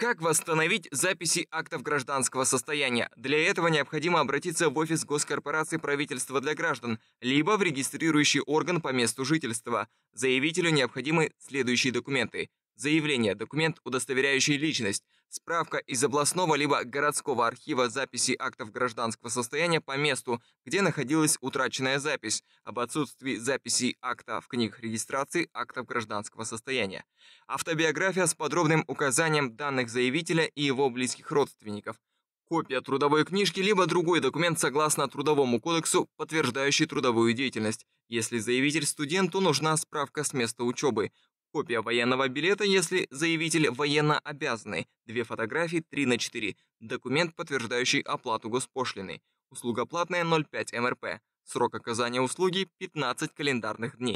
Как восстановить записи актов гражданского состояния? Для этого необходимо обратиться в офис Госкорпорации правительства для граждан, либо в регистрирующий орган по месту жительства. Заявителю необходимы следующие документы заявление, документ, удостоверяющий личность, справка из областного либо городского архива записи актов гражданского состояния по месту, где находилась утраченная запись, об отсутствии записи акта в книгах регистрации актов гражданского состояния, автобиография с подробным указанием данных заявителя и его близких родственников, копия трудовой книжки либо другой документ согласно Трудовому кодексу, подтверждающий трудовую деятельность. Если заявитель студент, то нужна справка с места учебы, Копия военного билета, если заявитель военно обязанный. Две фотографии 3 на 4. Документ, подтверждающий оплату госпошлины. Услуга платная 0,5 МРП. Срок оказания услуги 15 календарных дней.